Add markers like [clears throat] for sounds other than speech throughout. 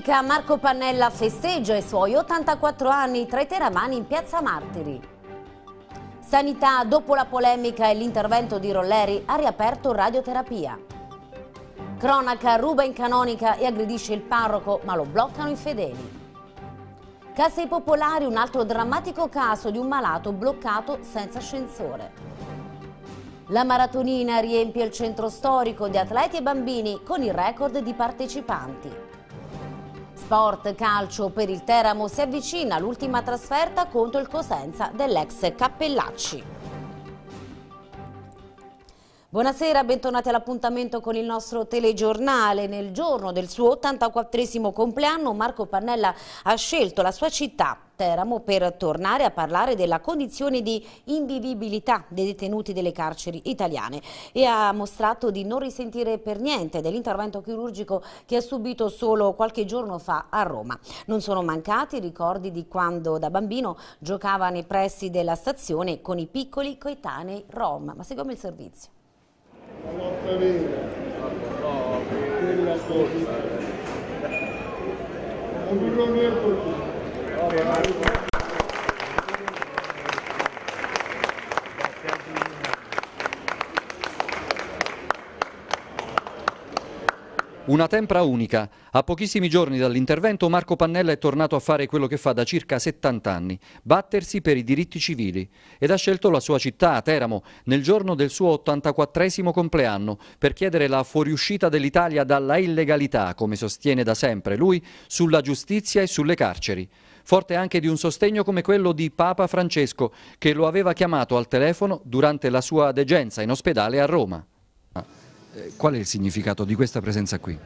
politica Marco Pannella festeggia i suoi 84 anni tra i teramani in piazza Martiri. Sanità, dopo la polemica e l'intervento di Rolleri, ha riaperto radioterapia. Cronaca ruba in canonica e aggredisce il parroco, ma lo bloccano i fedeli. Casse Popolari, un altro drammatico caso di un malato bloccato senza ascensore. La maratonina riempie il centro storico di atleti e bambini con il record di partecipanti. Sport calcio per il Teramo si avvicina l'ultima trasferta contro il Cosenza dell'ex Cappellacci. Buonasera, bentornati all'appuntamento con il nostro telegiornale. Nel giorno del suo 84 compleanno Marco Pannella ha scelto la sua città Teramo per tornare a parlare della condizione di invivibilità dei detenuti delle carceri italiane e ha mostrato di non risentire per niente dell'intervento chirurgico che ha subito solo qualche giorno fa a Roma. Non sono mancati i ricordi di quando da bambino giocava nei pressi della stazione con i piccoli coetanei Rom. Ma seguiamo il servizio. La una tempra unica. A pochissimi giorni dall'intervento Marco Pannella è tornato a fare quello che fa da circa 70 anni, battersi per i diritti civili ed ha scelto la sua città, Teramo, nel giorno del suo 84 compleanno per chiedere la fuoriuscita dell'Italia dalla illegalità, come sostiene da sempre lui, sulla giustizia e sulle carceri forte anche di un sostegno come quello di Papa Francesco, che lo aveva chiamato al telefono durante la sua degenza in ospedale a Roma. Eh, qual è il significato di questa presenza qui?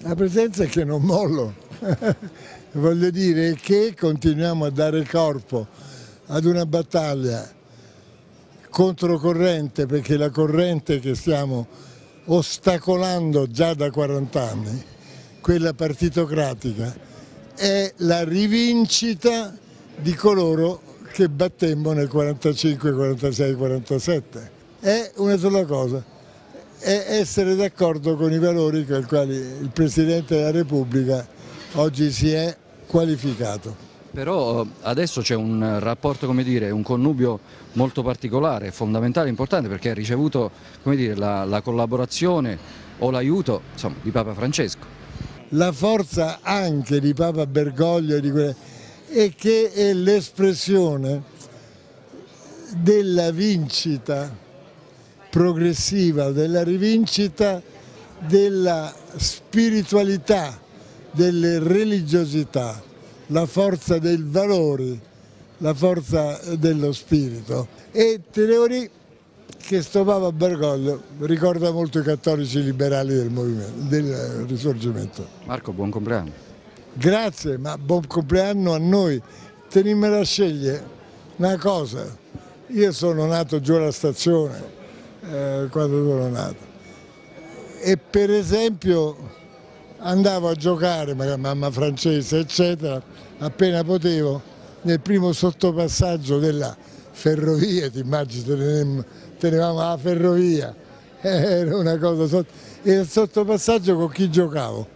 La presenza è che non mollo, [laughs] voglio dire che continuiamo a dare corpo ad una battaglia controcorrente, perché la corrente che stiamo ostacolando già da 40 anni, quella partitocratica, è la rivincita di coloro che battemmo nel 45, 46, 47. È una sola cosa, è essere d'accordo con i valori con i quali il Presidente della Repubblica oggi si è qualificato. Però eh, adesso c'è un rapporto, come dire, un connubio molto particolare, fondamentale, importante, perché ha ricevuto dire, la, la collaborazione o l'aiuto di Papa Francesco la forza anche di Papa Bergoglio di quelle, e che è l'espressione della vincita progressiva, della rivincita della spiritualità, delle religiosità, la forza dei valori, la forza dello spirito. E te devo dire, che sto Papa Bergoglio ricorda molto i cattolici liberali del, del risorgimento. Marco, buon compleanno. Grazie, ma buon compleanno a noi. Tenimmi a scegliere una cosa. Io sono nato giù alla stazione eh, quando sono nato e per esempio andavo a giocare, mamma francese eccetera, appena potevo nel primo sottopassaggio della ferrovia, ti immagini, tenevamo la ferrovia, [laughs] era una cosa sotto, e il sottopassaggio con chi giocavo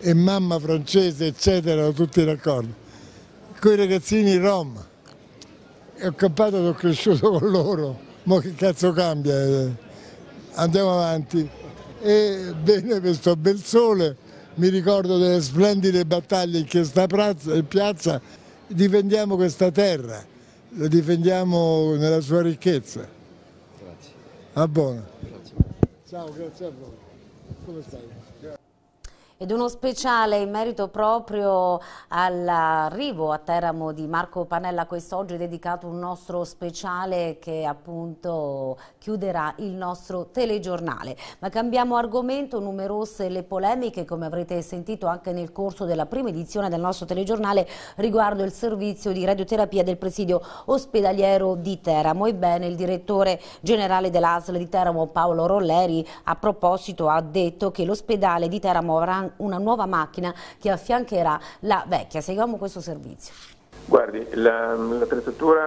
e mamma francese eccetera, tutti d'accordo, con i ragazzini rom, ho campato e sono cresciuto con loro, ma che cazzo cambia, andiamo avanti e bene questo bel sole, mi ricordo delle splendide battaglie in questa piazza, in piazza difendiamo questa terra, la difendiamo nella sua ricchezza a buona. Ciao, grazie a voi. Come stai? ed uno speciale in merito proprio all'arrivo a Teramo di Marco Panella quest'oggi è dedicato un nostro speciale che appunto chiuderà il nostro telegiornale. Ma cambiamo argomento, numerose le polemiche come avrete sentito anche nel corso della prima edizione del nostro telegiornale riguardo il servizio di radioterapia del presidio ospedaliero di Teramo. Ebbene il direttore generale dell'ASL di Teramo Paolo Rolleri a proposito ha detto che l'ospedale di Teramo avrà una nuova macchina che affiancherà la vecchia. Seguiamo questo servizio. Guardi, l'attrezzatura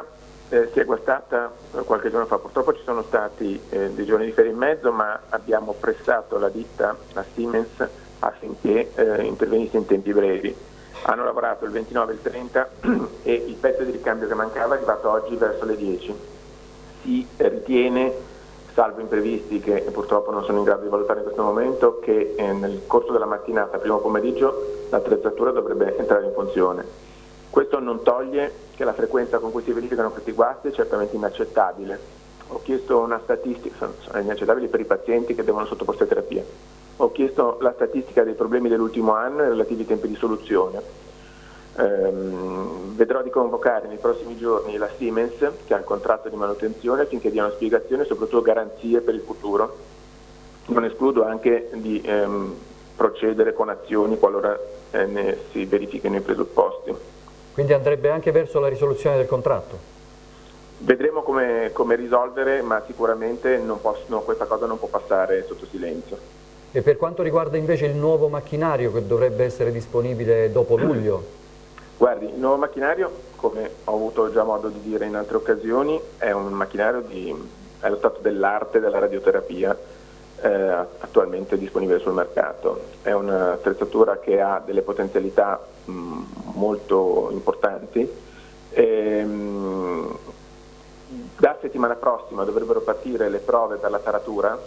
la, eh, si è guastata eh, qualche giorno fa, purtroppo ci sono stati eh, dei giorni di ferie in mezzo, ma abbiamo pressato la ditta, la Siemens, affinché eh, intervenisse in tempi brevi. Hanno lavorato il 29 e il 30 [clears throat] e il pezzo di ricambio che mancava è arrivato oggi verso le 10. Si eh, ritiene salvo imprevisti che purtroppo non sono in grado di valutare in questo momento, che eh, nel corso della mattinata, primo pomeriggio, l'attrezzatura dovrebbe entrare in funzione. Questo non toglie che la frequenza con cui si verificano questi guasti è certamente inaccettabile. Ho chiesto una statistica, sono inaccettabili per i pazienti che devono sottoporsi a terapia. Ho chiesto la statistica dei problemi dell'ultimo anno e relativi tempi di soluzione Ehm, vedrò di convocare nei prossimi giorni la Siemens, che ha il contratto di manutenzione, affinché diano spiegazioni e soprattutto garanzie per il futuro. Non escludo anche di ehm, procedere con azioni qualora eh, ne si verifichino i presupposti. Quindi andrebbe anche verso la risoluzione del contratto? Vedremo come, come risolvere, ma sicuramente posso, no, questa cosa non può passare sotto silenzio. E per quanto riguarda invece il nuovo macchinario che dovrebbe essere disponibile dopo luglio, Guardi, il nuovo macchinario, come ho avuto già modo di dire in altre occasioni, è un macchinario di, è lo stato dell'arte della radioterapia eh, attualmente disponibile sul mercato. È un'attrezzatura che ha delle potenzialità mh, molto importanti. E, ehm, mh, da settimana prossima dovrebbero partire le prove per la taratura.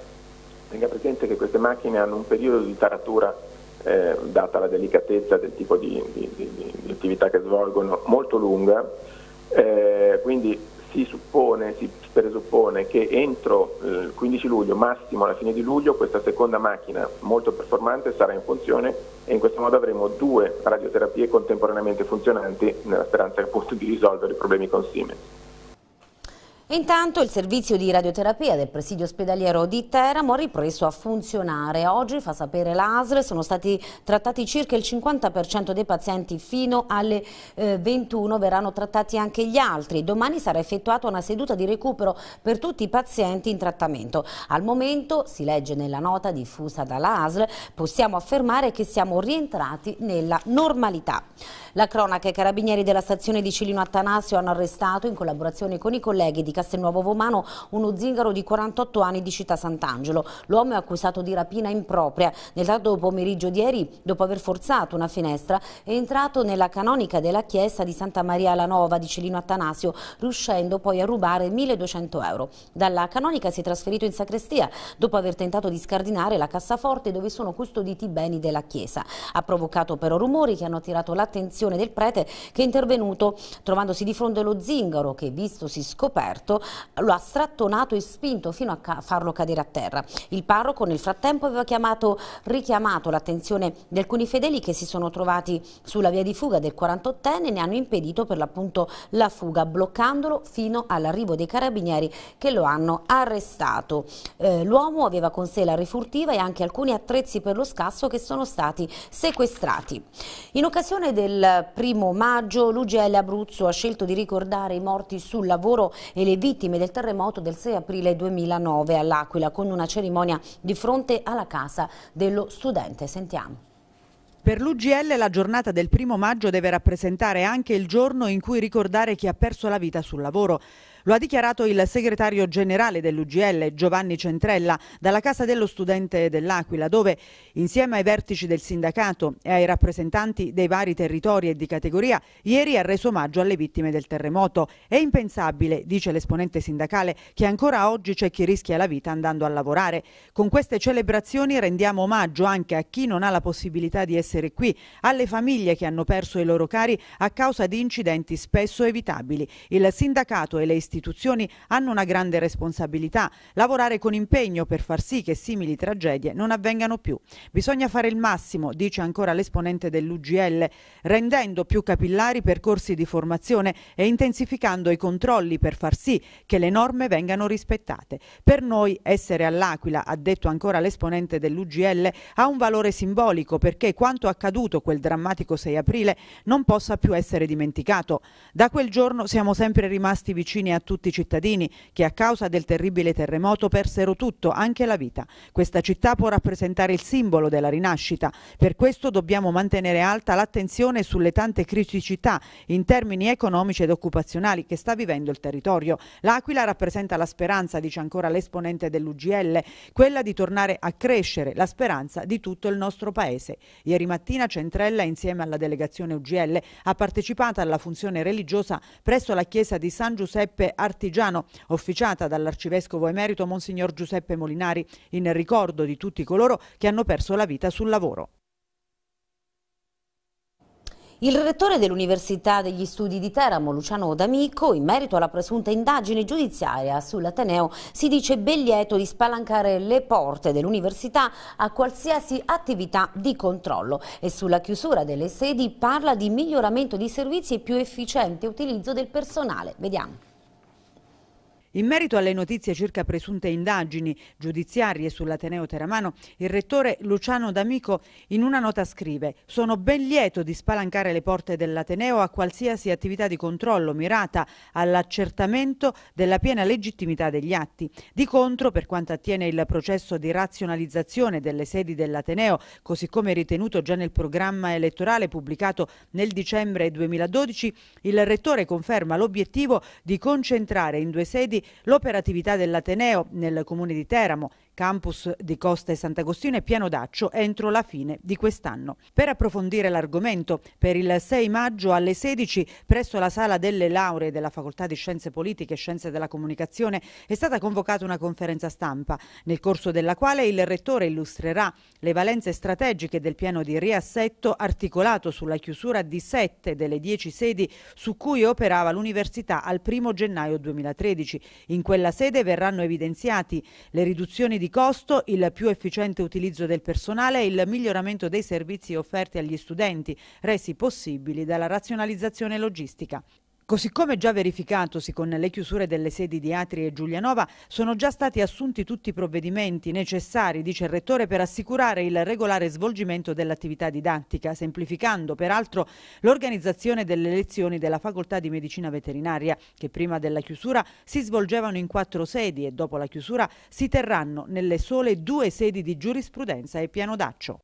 Tenga presente che queste macchine hanno un periodo di taratura eh, data la delicatezza del tipo di, di, di, di, attività che svolgono, molto lunga, eh, quindi si suppone, si presuppone che entro eh, il 15 luglio, massimo alla fine di luglio, questa seconda macchina molto performante sarà in funzione e in questo modo avremo due radioterapie contemporaneamente funzionanti nella speranza appunto di risolvere i problemi con Siemens. Intanto il servizio di radioterapia del presidio ospedaliero di Teramo ha ripreso a funzionare. Oggi, fa sapere l'ASR, sono stati trattati circa il 50% dei pazienti fino alle eh, 21, verranno trattati anche gli altri. Domani sarà effettuata una seduta di recupero per tutti i pazienti in trattamento. Al momento, si legge nella nota diffusa dall'ASR, possiamo affermare che siamo rientrati nella normalità. La cronaca i carabinieri della stazione di Cilino Attanasio hanno arrestato in collaborazione con i colleghi di Castelnuovo Vomano uno zingaro di 48 anni di città Sant'Angelo. L'uomo è accusato di rapina impropria. Nel tardo pomeriggio di ieri, dopo aver forzato una finestra, è entrato nella canonica della chiesa di Santa Maria la Nova di Celino Attanasio, riuscendo poi a rubare 1200 euro. Dalla canonica si è trasferito in sacrestia dopo aver tentato di scardinare la cassaforte dove sono custoditi i beni della chiesa. Ha provocato però rumori che hanno attirato l'attenzione del prete che è intervenuto trovandosi di fronte allo zingaro che, vistosi scoperto, Alberto lo ha strattonato e spinto fino a ca farlo cadere a terra. Il parroco nel frattempo aveva chiamato, richiamato l'attenzione di alcuni fedeli che si sono trovati sulla via di fuga del 48enne e ne hanno impedito per l'appunto la fuga, bloccandolo fino all'arrivo dei carabinieri che lo hanno arrestato. Eh, L'uomo aveva con sé la rifurtiva e anche alcuni attrezzi per lo scasso che sono stati sequestrati. In occasione del primo maggio l'UGL Abruzzo ha scelto di ricordare i morti sul lavoro e le vittime del terremoto del 6 aprile 2009 all'Aquila con una cerimonia di fronte alla casa dello studente. Sentiamo. Per l'UGL la giornata del primo maggio deve rappresentare anche il giorno in cui ricordare chi ha perso la vita sul lavoro. Lo ha dichiarato il segretario generale dell'UGL Giovanni Centrella dalla Casa dello Studente dell'Aquila, dove insieme ai vertici del sindacato e ai rappresentanti dei vari territori e di categoria, ieri ha reso omaggio alle vittime del terremoto. È impensabile, dice l'esponente sindacale, che ancora oggi c'è chi rischia la vita andando a lavorare. Con queste celebrazioni rendiamo omaggio anche a chi non ha la possibilità di essere qui, alle famiglie che hanno perso i loro cari a causa di incidenti spesso evitabili. Il sindacato e le istituzioni istituzioni hanno una grande responsabilità, lavorare con impegno per far sì che simili tragedie non avvengano più. Bisogna fare il massimo, dice ancora l'esponente dell'UGL, rendendo più capillari percorsi di formazione e intensificando i controlli per far sì che le norme vengano rispettate. Per noi essere all'Aquila, ha detto ancora l'esponente dell'UGL, ha un valore simbolico perché quanto accaduto quel drammatico 6 aprile non possa più essere dimenticato. Da quel giorno siamo sempre rimasti vicini a a tutti i cittadini che a causa del terribile terremoto persero tutto, anche la vita. Questa città può rappresentare il simbolo della rinascita. Per questo dobbiamo mantenere alta l'attenzione sulle tante criticità in termini economici ed occupazionali che sta vivendo il territorio. L'Aquila rappresenta la speranza, dice ancora l'esponente dell'UGL, quella di tornare a crescere, la speranza di tutto il nostro Paese. Ieri mattina Centrella, insieme alla delegazione UGL, ha partecipato alla funzione religiosa presso la chiesa di San Giuseppe Artigiano, officiata dall'arcivescovo emerito Monsignor Giuseppe Molinari, in ricordo di tutti coloro che hanno perso la vita sul lavoro. Il rettore dell'Università degli Studi di Teramo, Luciano D'Amico, in merito alla presunta indagine giudiziaria sull'Ateneo, si dice ben lieto di spalancare le porte dell'Università a qualsiasi attività di controllo e sulla chiusura delle sedi parla di miglioramento di servizi e più efficiente utilizzo del personale. Vediamo. In merito alle notizie circa presunte indagini giudiziarie sull'Ateneo Teramano, il rettore Luciano D'Amico in una nota scrive «Sono ben lieto di spalancare le porte dell'Ateneo a qualsiasi attività di controllo mirata all'accertamento della piena legittimità degli atti. Di contro, per quanto attiene il processo di razionalizzazione delle sedi dell'Ateneo, così come ritenuto già nel programma elettorale pubblicato nel dicembre 2012, il rettore conferma l'obiettivo di concentrare in due sedi l'operatività dell'Ateneo nel comune di Teramo campus di Costa e Sant'Agostino e Piano Daccio entro la fine di quest'anno. Per approfondire l'argomento, per il 6 maggio alle 16 presso la Sala delle Lauree della Facoltà di Scienze Politiche e Scienze della Comunicazione è stata convocata una conferenza stampa, nel corso della quale il rettore illustrerà le valenze strategiche del piano di riassetto articolato sulla chiusura di 7 delle 10 sedi su cui operava l'Università al 1 gennaio 2013. In quella sede verranno evidenziati le riduzioni di di costo, il più efficiente utilizzo del personale e il miglioramento dei servizi offerti agli studenti, resi possibili dalla razionalizzazione logistica. Così come già verificatosi con le chiusure delle sedi di Atri e Giulianova, sono già stati assunti tutti i provvedimenti necessari, dice il Rettore, per assicurare il regolare svolgimento dell'attività didattica, semplificando peraltro l'organizzazione delle lezioni della Facoltà di Medicina Veterinaria, che prima della chiusura si svolgevano in quattro sedi e dopo la chiusura si terranno nelle sole due sedi di giurisprudenza e piano d'accio.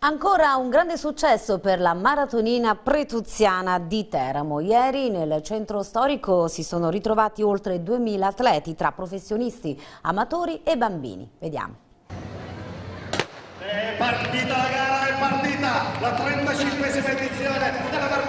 Ancora un grande successo per la maratonina pretuziana di Teramo. Ieri nel centro storico si sono ritrovati oltre 2000 atleti tra professionisti, amatori e bambini. Vediamo. È partita la gara, è partita la 35esima edizione della Martina.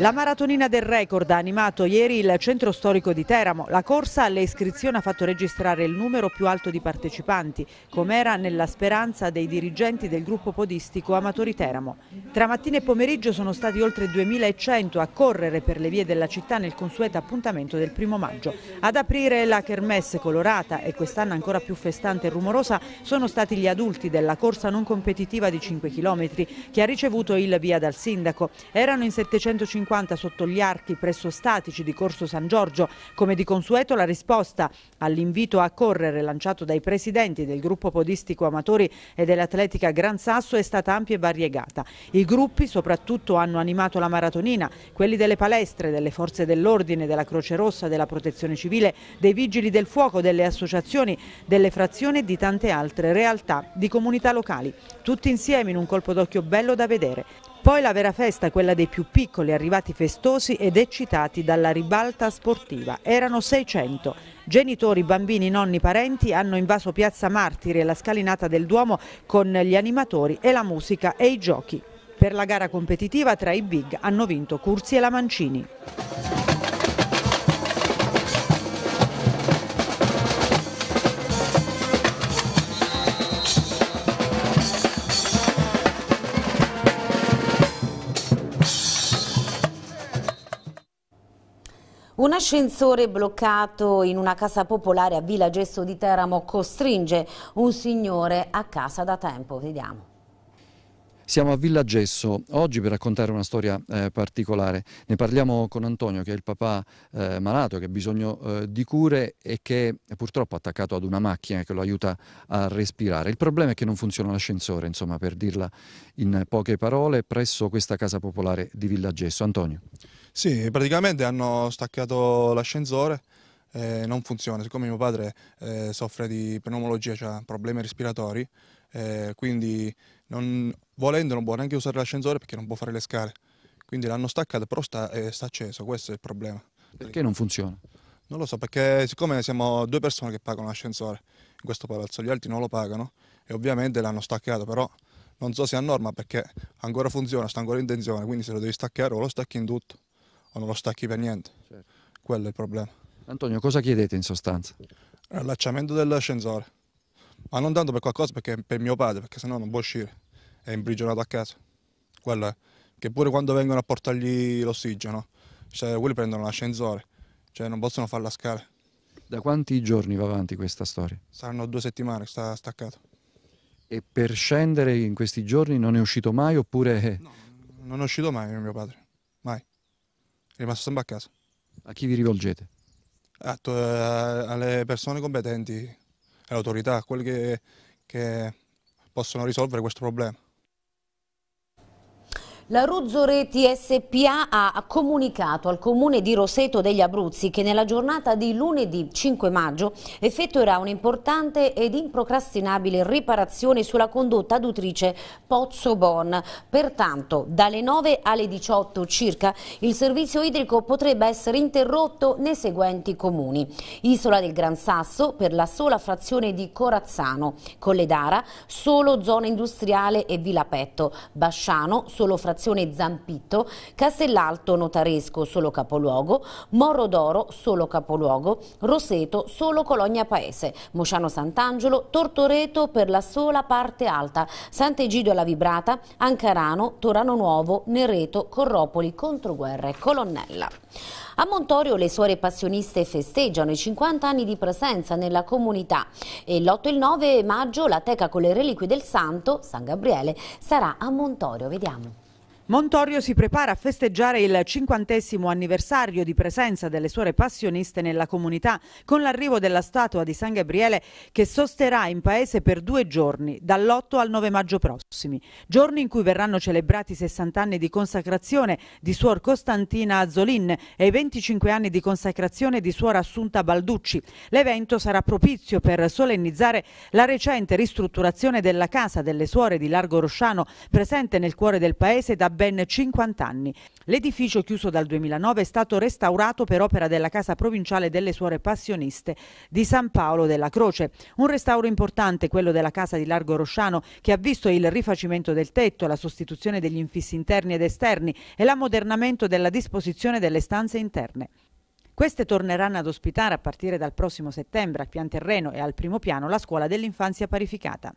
La maratonina del record ha animato ieri il centro storico di Teramo. La corsa alle iscrizioni ha fatto registrare il numero più alto di partecipanti, come era nella speranza dei dirigenti del gruppo podistico Amatori Teramo. Tra mattina e pomeriggio sono stati oltre 2100 a correre per le vie della città nel consueto appuntamento del primo maggio. Ad aprire la kermesse colorata e quest'anno ancora più festante e rumorosa sono stati gli adulti della corsa non competitiva di 5 km che ha ricevuto il via dal sindaco. Erano in 750 50 sotto gli archi presso statici di Corso San Giorgio. Come di consueto la risposta all'invito a correre lanciato dai presidenti del gruppo podistico amatori e dell'atletica Gran Sasso è stata ampia e variegata. I gruppi soprattutto hanno animato la maratonina, quelli delle palestre, delle forze dell'ordine, della Croce Rossa, della Protezione Civile, dei Vigili del Fuoco, delle associazioni, delle frazioni e di tante altre realtà di comunità locali. Tutti insieme in un colpo d'occhio bello da vedere. Poi la vera festa quella dei più piccoli, arrivati festosi ed eccitati dalla ribalta sportiva. Erano 600. Genitori, bambini, nonni, parenti hanno invaso Piazza Martiri e la scalinata del Duomo con gli animatori e la musica e i giochi. Per la gara competitiva tra i big hanno vinto Curzi e la Mancini. Un ascensore bloccato in una casa popolare a Villa Gesso di Teramo costringe un signore a casa da tempo. Vediamo. Siamo a Villa Gesso oggi per raccontare una storia eh, particolare. Ne parliamo con Antonio che è il papà eh, malato che ha bisogno eh, di cure e che è purtroppo attaccato ad una macchina che lo aiuta a respirare. Il problema è che non funziona l'ascensore, insomma, per dirla in poche parole, presso questa casa popolare di Villa Gesso. Antonio. Sì, praticamente hanno staccato l'ascensore. Eh, non funziona, siccome mio padre eh, soffre di pneumologia, cioè problemi respiratori, eh, quindi non, volendo non può neanche usare l'ascensore perché non può fare le scale. Quindi l'hanno staccato, però sta, eh, sta acceso, questo è il problema. Perché non funziona? Non lo so, perché siccome siamo due persone che pagano l'ascensore in questo palazzo, gli altri non lo pagano e ovviamente l'hanno staccato, però non so se è a norma perché ancora funziona, sta ancora in tensione, quindi se lo devi staccare o lo stacchi in tutto o non lo stacchi per niente. Certo. Quello è il problema. Antonio, cosa chiedete in sostanza? L'allacciamento dell'ascensore, ma non tanto per qualcosa perché per mio padre, perché sennò non può uscire, è imprigionato a casa. Quello è. Che pure quando vengono a portargli l'ossigeno, cioè, quelli prendono l'ascensore, cioè non possono fare la scala. Da quanti giorni va avanti questa storia? Saranno due settimane che sta staccato. E per scendere in questi giorni non è uscito mai oppure... No, non è uscito mai mio padre rimasto sempre a casa. A chi vi rivolgete? A, a, alle persone competenti, alle autorità, a quelle che, che possono risolvere questo problema. La Ruzzoreti SPA ha comunicato al comune di Roseto degli Abruzzi che nella giornata di lunedì 5 maggio effettuerà un'importante ed improcrastinabile riparazione sulla condotta adutrice Pozzo Bon. Pertanto, dalle 9 alle 18 circa, il servizio idrico potrebbe essere interrotto nei seguenti comuni. Isola del Gran Sasso per la sola frazione di Corazzano, Colledara solo zona industriale e Vilapetto, Basciano solo frazione frazione Zampitto, Castellalto Notaresco solo capoluogo, Morro d'Oro solo capoluogo, Roseto solo Cologna Paese, Mosciano Sant'Angelo, Tortoreto per la sola parte alta, Sant'Egidio alla Vibrata, Ancarano, Torano Nuovo, Nereto, Corropoli, Controguerra e Colonnella. A Montorio le suore passioniste festeggiano i 50 anni di presenza nella comunità e l'8 e il 9 maggio la teca con le reliquie del santo, San Gabriele, sarà a Montorio. Vediamo. Montorio si prepara a festeggiare il cinquantesimo anniversario di presenza delle suore passioniste nella comunità con l'arrivo della statua di San Gabriele che sosterrà in paese per due giorni, dall'8 al 9 maggio prossimi, giorni in cui verranno celebrati i 60 anni di consacrazione di suor Costantina Azzolin e i 25 anni di consacrazione di suor Assunta Balducci. L'evento sarà propizio per solennizzare la recente ristrutturazione della casa delle suore di Largo Rosciano presente nel cuore del paese da ben 50 anni. L'edificio chiuso dal 2009 è stato restaurato per opera della Casa Provinciale delle Suore Passioniste di San Paolo della Croce. Un restauro importante, quello della Casa di Largo Rosciano, che ha visto il rifacimento del tetto, la sostituzione degli infissi interni ed esterni e l'ammodernamento della disposizione delle stanze interne. Queste torneranno ad ospitare a partire dal prossimo settembre al pian terreno e al primo piano la scuola dell'infanzia parificata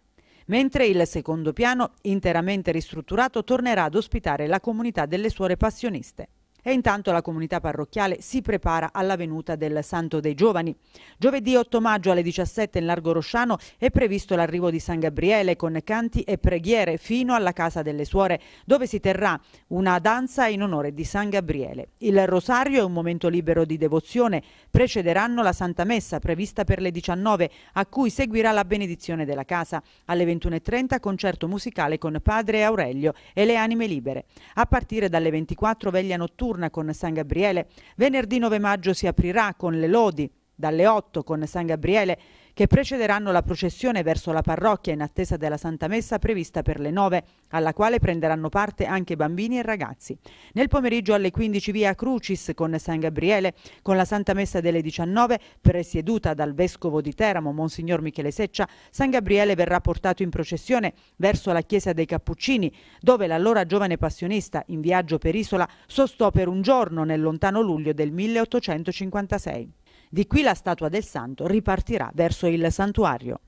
mentre il secondo piano, interamente ristrutturato, tornerà ad ospitare la comunità delle suore passioniste. E intanto la comunità parrocchiale si prepara alla venuta del Santo dei Giovani. Giovedì 8 maggio alle 17 in Largo Rosciano è previsto l'arrivo di San Gabriele con canti e preghiere fino alla Casa delle Suore, dove si terrà una danza in onore di San Gabriele. Il rosario è un momento libero di devozione. Precederanno la Santa Messa prevista per le 19, a cui seguirà la benedizione della casa. Alle 21.30 concerto musicale con Padre Aurelio e le anime libere. A partire dalle 24 veglia notturna notturna con San Gabriele. Venerdì 9 maggio si aprirà con le lodi dalle 8 con San Gabriele che precederanno la processione verso la parrocchia in attesa della Santa Messa prevista per le 9, alla quale prenderanno parte anche bambini e ragazzi. Nel pomeriggio alle 15 via Crucis con San Gabriele, con la Santa Messa delle 19, presieduta dal Vescovo di Teramo, Monsignor Michele Seccia, San Gabriele verrà portato in processione verso la Chiesa dei Cappuccini, dove l'allora giovane passionista, in viaggio per Isola, sostò per un giorno nel lontano luglio del 1856. Di qui la statua del santo ripartirà verso il santuario.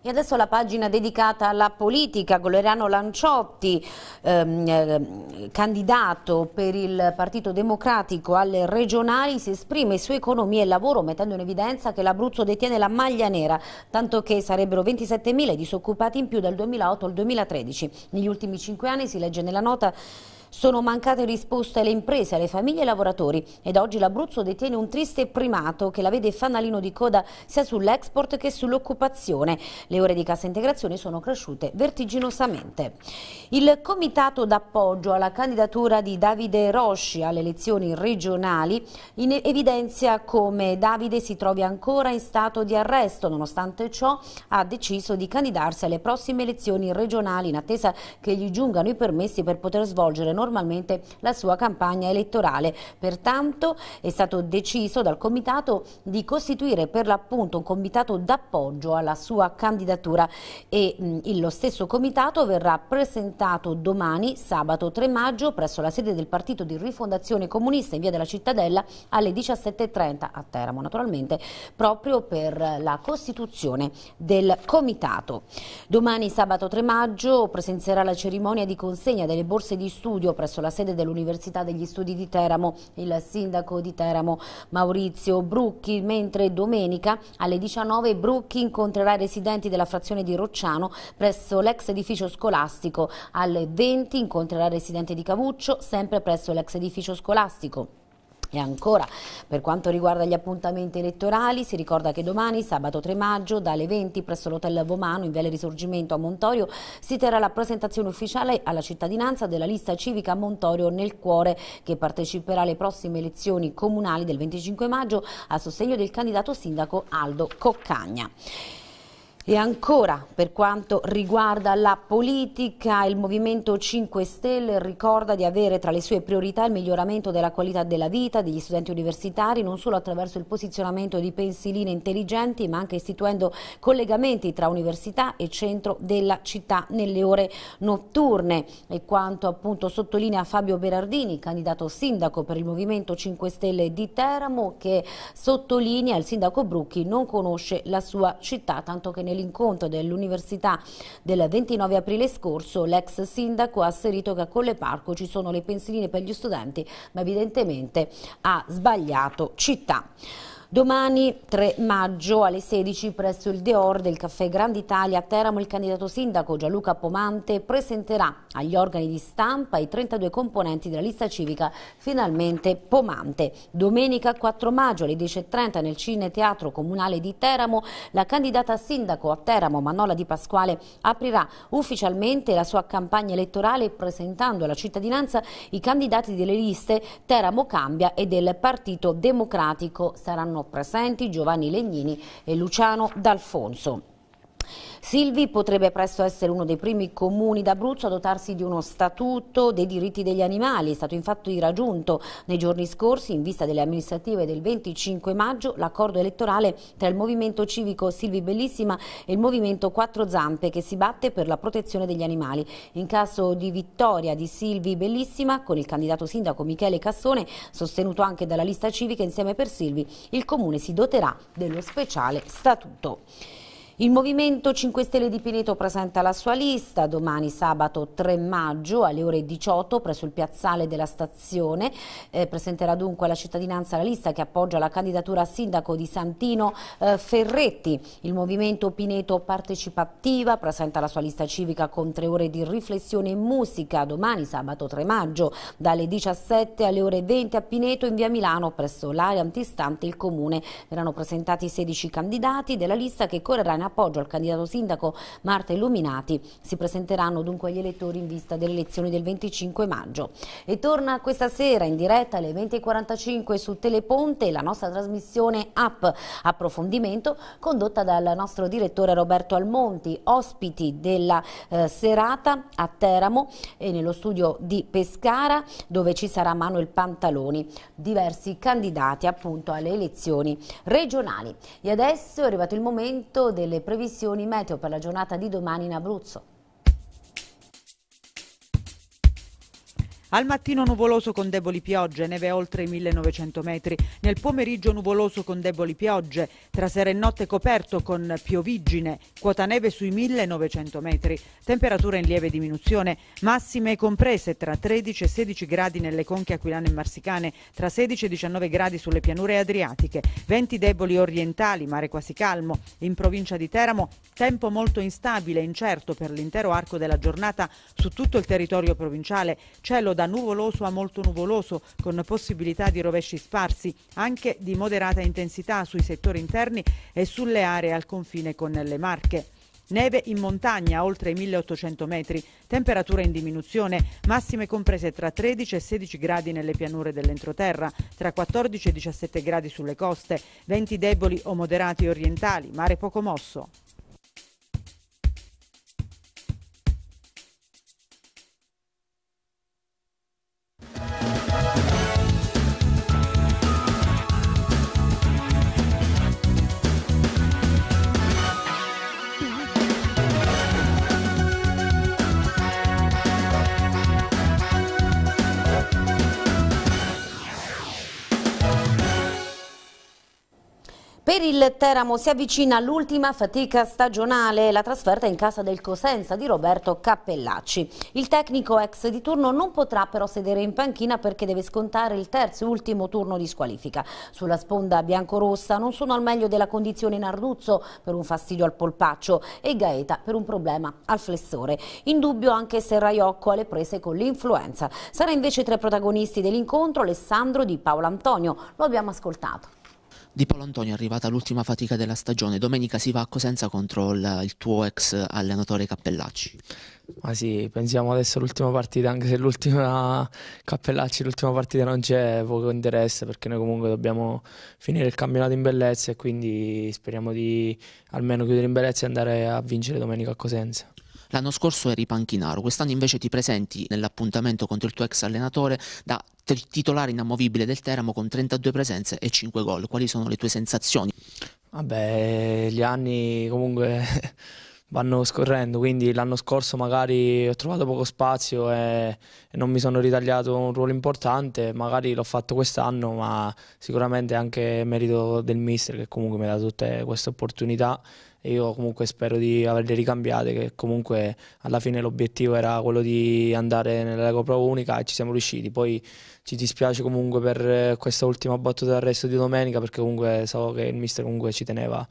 E adesso la pagina dedicata alla politica, Goleriano Lanciotti, ehm, eh, candidato per il Partito Democratico alle regionali, si esprime su economia e lavoro mettendo in evidenza che l'Abruzzo detiene la maglia nera, tanto che sarebbero 27.000 disoccupati in più dal 2008 al 2013. Negli ultimi cinque anni, si legge nella nota, sono mancate risposte alle imprese, alle famiglie e ai lavoratori ed oggi l'Abruzzo detiene un triste primato che la vede fanalino di coda sia sull'export che sull'occupazione. Le ore di cassa integrazione sono cresciute vertiginosamente. Il comitato d'appoggio alla candidatura di Davide Rosci alle elezioni regionali evidenzia come Davide si trovi ancora in stato di arresto, nonostante ciò ha deciso di candidarsi alle prossime elezioni regionali in attesa che gli giungano i permessi per poter svolgere non normalmente la sua campagna elettorale. Pertanto è stato deciso dal Comitato di costituire per l'appunto un Comitato d'appoggio alla sua candidatura e mh, lo stesso Comitato verrà presentato domani, sabato 3 maggio, presso la sede del Partito di Rifondazione Comunista in via della Cittadella alle 17.30 a Teramo, naturalmente, proprio per la costituzione del Comitato. Domani, sabato 3 maggio, presenzierà la cerimonia di consegna delle borse di studio presso la sede dell'Università degli Studi di Teramo il sindaco di Teramo Maurizio Brucchi, mentre domenica alle 19 Brucchi incontrerà i residenti della frazione di Rocciano presso l'ex edificio scolastico, alle 20 incontrerà i residenti di Cavuccio sempre presso l'ex edificio scolastico. E ancora, per quanto riguarda gli appuntamenti elettorali, si ricorda che domani, sabato 3 maggio, dalle 20 presso l'Hotel Vomano in Viale Risorgimento a Montorio, si terrà la presentazione ufficiale alla cittadinanza della lista civica Montorio nel cuore che parteciperà alle prossime elezioni comunali del 25 maggio a sostegno del candidato sindaco Aldo Coccagna. E ancora per quanto riguarda la politica, il Movimento 5 Stelle ricorda di avere tra le sue priorità il miglioramento della qualità della vita degli studenti universitari, non solo attraverso il posizionamento di pensiline intelligenti, ma anche istituendo collegamenti tra università e centro della città nelle ore notturne. E quanto appunto sottolinea Fabio Berardini, candidato sindaco per il Movimento 5 Stelle di Teramo, che sottolinea il sindaco Brucchi non conosce la sua città, tanto che nel nell'incontro dell'Università del 29 aprile scorso l'ex sindaco ha asserito che a Colle Parco ci sono le pensiline per gli studenti, ma evidentemente ha sbagliato città. Domani 3 maggio alle 16 presso il Deor del Caffè Grande Italia a Teramo il candidato sindaco Gianluca Pomante presenterà agli organi di stampa i 32 componenti della lista civica finalmente Pomante. Domenica 4 maggio alle 10.30 nel Cine Teatro Comunale di Teramo la candidata sindaco a Teramo Manola Di Pasquale aprirà ufficialmente la sua campagna elettorale presentando alla cittadinanza i candidati delle liste Teramo Cambia e del Partito Democratico saranno presenti Giovanni Legnini e Luciano D'Alfonso. Silvi potrebbe presto essere uno dei primi comuni d'Abruzzo a dotarsi di uno statuto dei diritti degli animali. È stato infatti raggiunto nei giorni scorsi, in vista delle amministrative del 25 maggio, l'accordo elettorale tra il Movimento Civico Silvi Bellissima e il Movimento Quattro Zampe che si batte per la protezione degli animali. In caso di vittoria di Silvi Bellissima, con il candidato sindaco Michele Cassone, sostenuto anche dalla lista civica insieme per Silvi, il comune si doterà dello speciale statuto. Il Movimento 5 Stelle di Pineto presenta la sua lista domani sabato 3 maggio alle ore 18 presso il piazzale della stazione. Eh, presenterà dunque alla cittadinanza la lista che appoggia la candidatura a sindaco di Santino eh, Ferretti. Il Movimento Pineto Partecipativa presenta la sua lista civica con tre ore di riflessione e musica domani sabato 3 maggio dalle 17 alle ore 20 a Pineto in via Milano presso l'area antistante il comune. Verranno presentati 16 candidati della lista che correrà in appoggio al candidato sindaco Marta Illuminati si presenteranno dunque agli elettori in vista delle elezioni del 25 maggio. E torna questa sera in diretta alle 20.45 su Teleponte la nostra trasmissione app Approfondimento condotta dal nostro direttore Roberto Almonti, ospiti della eh, serata a Teramo e nello studio di Pescara dove ci sarà Manuel Pantaloni, diversi candidati appunto alle elezioni regionali. E adesso è arrivato il momento delle le previsioni meteo per la giornata di domani in Abruzzo. Al mattino nuvoloso con deboli piogge, neve oltre i 1900 metri. Nel pomeriggio nuvoloso con deboli piogge, tra sera e notte coperto con piovigine, quota neve sui 1900 metri. Temperatura in lieve diminuzione, massime comprese tra 13 e 16 gradi nelle conche aquilane e marsicane, tra 16 e 19 gradi sulle pianure adriatiche, venti deboli orientali, mare quasi calmo. In provincia di Teramo tempo molto instabile e incerto per l'intero arco della giornata su tutto il territorio provinciale, cielo da da nuvoloso a molto nuvoloso, con possibilità di rovesci sparsi, anche di moderata intensità sui settori interni e sulle aree al confine con le Marche. Neve in montagna oltre i 1800 metri, temperature in diminuzione, massime comprese tra 13 e 16 gradi nelle pianure dell'entroterra, tra 14 e 17 gradi sulle coste, venti deboli o moderati orientali, mare poco mosso. Per il Teramo si avvicina l'ultima fatica stagionale, la trasferta in casa del Cosenza di Roberto Cappellacci. Il tecnico ex di turno non potrà però sedere in panchina perché deve scontare il terzo e ultimo turno di squalifica. Sulla sponda biancorossa non sono al meglio della condizione Narduzzo per un fastidio al polpaccio e Gaeta per un problema al flessore. In dubbio anche se Raiocco ha prese con l'influenza. Sarà invece tra i protagonisti dell'incontro Alessandro di Paolo Antonio. Lo abbiamo ascoltato. Di Paolo Antonio è arrivata l'ultima fatica della stagione, domenica si va a Cosenza contro il, il tuo ex allenatore Cappellacci. Ma sì, pensiamo adesso all'ultima partita, anche se l'ultima Cappellacci, l'ultima partita non c'è, poco interesse perché noi comunque dobbiamo finire il campionato in bellezza e quindi speriamo di almeno chiudere in bellezza e andare a vincere domenica a Cosenza. L'anno scorso eri panchinaro, quest'anno invece ti presenti nell'appuntamento contro il tuo ex allenatore da titolare inamovibile del Teramo con 32 presenze e 5 gol. Quali sono le tue sensazioni? Vabbè, gli anni comunque vanno scorrendo, quindi l'anno scorso magari ho trovato poco spazio e, e non mi sono ritagliato un ruolo importante, magari l'ho fatto quest'anno, ma sicuramente anche merito del mister che comunque mi ha dato tutte queste opportunità e io comunque spero di averle ricambiate, che comunque alla fine l'obiettivo era quello di andare nella Copra Unica e ci siamo riusciti, poi ci dispiace comunque per questa ultima battuta d'arresto di domenica perché comunque so che il mister comunque ci teneva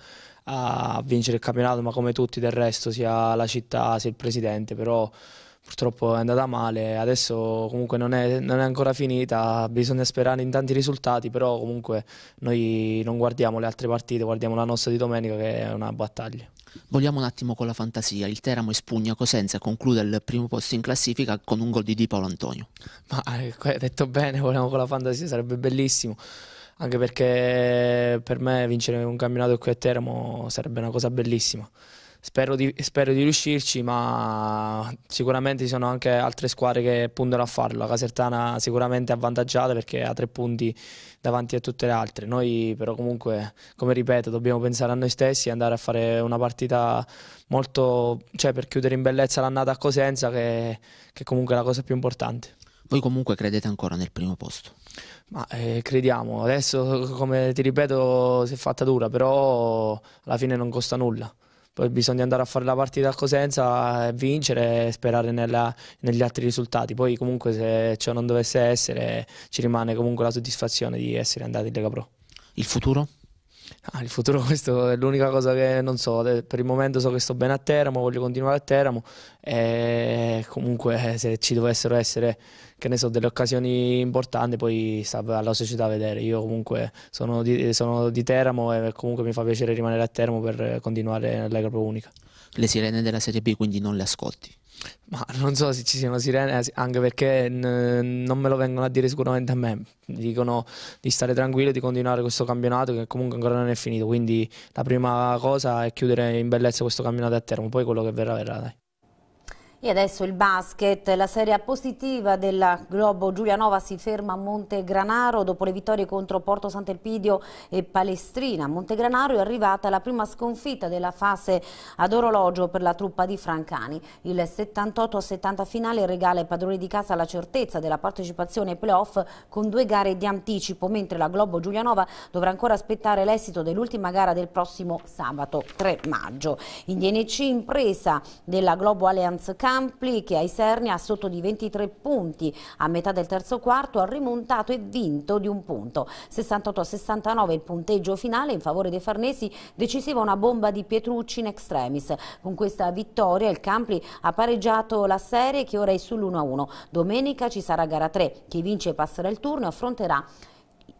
a vincere il campionato, ma come tutti del resto, sia la città sia il presidente, però purtroppo è andata male, adesso comunque non è, non è, ancora finita, bisogna sperare in tanti risultati, però comunque noi non guardiamo le altre partite, guardiamo la nostra di domenica che è una battaglia. Vogliamo un attimo con la fantasia, il Teramo espugna Cosenza e conclude il primo posto in classifica con un gol di Di Paolo Antonio. Ma hai eh, detto bene, [laughs] vogliamo con la fantasia, sarebbe bellissimo anche perché per me vincere un campionato qui a Teramo sarebbe una cosa bellissima. Spero di, spero di, riuscirci, ma sicuramente ci sono anche altre squadre che puntano a farlo. La Casertana sicuramente è avvantaggiata perché ha tre punti davanti a tutte le altre. Noi però comunque, come ripeto, dobbiamo pensare a noi stessi e andare a fare una partita molto, cioè per chiudere in bellezza l'annata a Cosenza che, che comunque è la cosa più importante. Voi comunque credete ancora nel primo posto? Ma eh, crediamo, adesso come ti ripeto si è fatta dura, però alla fine non costa nulla. Poi bisogna andare a fare la partita a Cosenza, vincere e sperare nella, negli altri risultati. Poi comunque se ciò non dovesse essere ci rimane comunque la soddisfazione di essere andati in Lega Pro. Il futuro? Ah, il futuro [laughs] questo è l'unica cosa che non so, per il momento so che sto bene a Teramo, voglio continuare a Teramo e comunque se ci dovessero essere che ne so, delle occasioni importanti, poi sta alla società a vedere. Io comunque sono di, sono di Teramo e comunque mi fa piacere rimanere a Teramo per continuare nell'Lega Pro Unica. Le sirene della Serie B quindi non le ascolti? Ma non so se ci siano sirene, eh, anche perché non me lo vengono a dire sicuramente a me. Dicono di stare tranquillo, e di continuare questo campionato che comunque ancora non è finito. Quindi la prima cosa è chiudere in bellezza questo campionato a Teramo, poi quello che verrà verrà. Dai. E adesso il basket, la serie positiva del Globo Giulianova si ferma a Montegranaro dopo le vittorie contro Porto Sant'Elpidio e Palestrina. A Montegranaro è arrivata la prima sconfitta della fase ad orologio per la truppa di Francani. Il 78-70 finale regala ai padroni di casa la certezza della partecipazione ai playoff con due gare di anticipo, mentre la Globo Giulianova dovrà ancora aspettare l'esito dell'ultima gara del prossimo sabato 3 maggio. In DNC impresa della Globo Alliance Camp Campli che ai Serni sotto di 23 punti. A metà del terzo quarto ha rimontato e vinto di un punto. 68 69 il punteggio finale in favore dei Farnesi decisiva una bomba di Pietrucci in extremis. Con questa vittoria il Campli ha pareggiato la serie che ora è sull'1-1. Domenica ci sarà gara 3. Chi vince passerà il turno e affronterà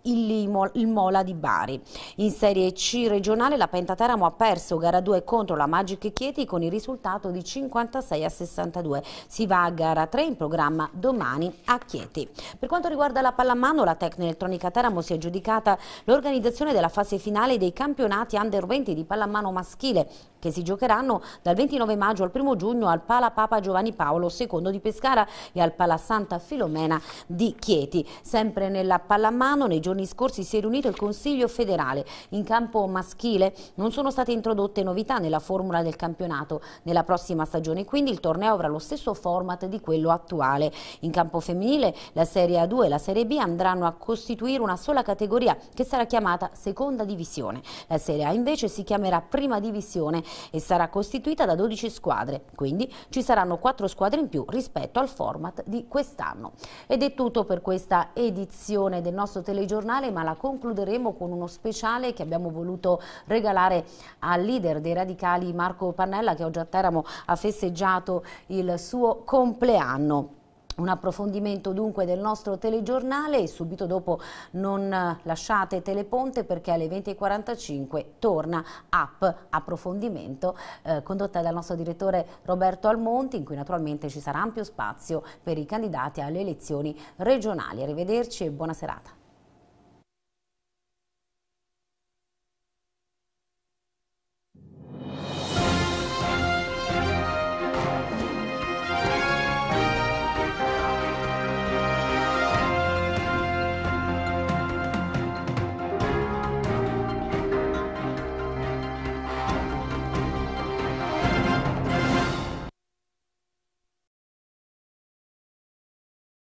il Mola di Bari. In Serie C regionale la Pentateramo ha perso gara 2 contro la Magic Chieti con il risultato di 56 a 62. Si va a gara 3 in programma domani a Chieti. Per quanto riguarda la pallamano, la Tecnica Elettronica Teramo si è giudicata l'organizzazione della fase finale dei campionati Under 20 di pallamano maschile che si giocheranno dal 29 maggio al 1 giugno al Pala Papa Giovanni Paolo II di Pescara e al Pala Santa Filomena di Chieti. Sempre nella pallamano nei giorni giorni scorsi si è riunito il Consiglio federale. In campo maschile non sono state introdotte novità nella formula del campionato. Nella prossima stagione quindi il torneo avrà lo stesso format di quello attuale. In campo femminile la Serie A2 e la Serie B andranno a costituire una sola categoria che sarà chiamata Seconda Divisione. La Serie A invece si chiamerà Prima Divisione e sarà costituita da 12 squadre, quindi ci saranno 4 squadre in più rispetto al format di quest'anno. Ed è tutto per questa edizione del nostro telegiornale giornale ma la concluderemo con uno speciale che abbiamo voluto regalare al leader dei radicali Marco Pannella che oggi a Teramo ha festeggiato il suo compleanno. Un approfondimento dunque del nostro telegiornale e subito dopo non lasciate Teleponte perché alle 20.45 torna App Approfondimento eh, condotta dal nostro direttore Roberto Almonti in cui naturalmente ci sarà ampio spazio per i candidati alle elezioni regionali. Arrivederci e buona serata.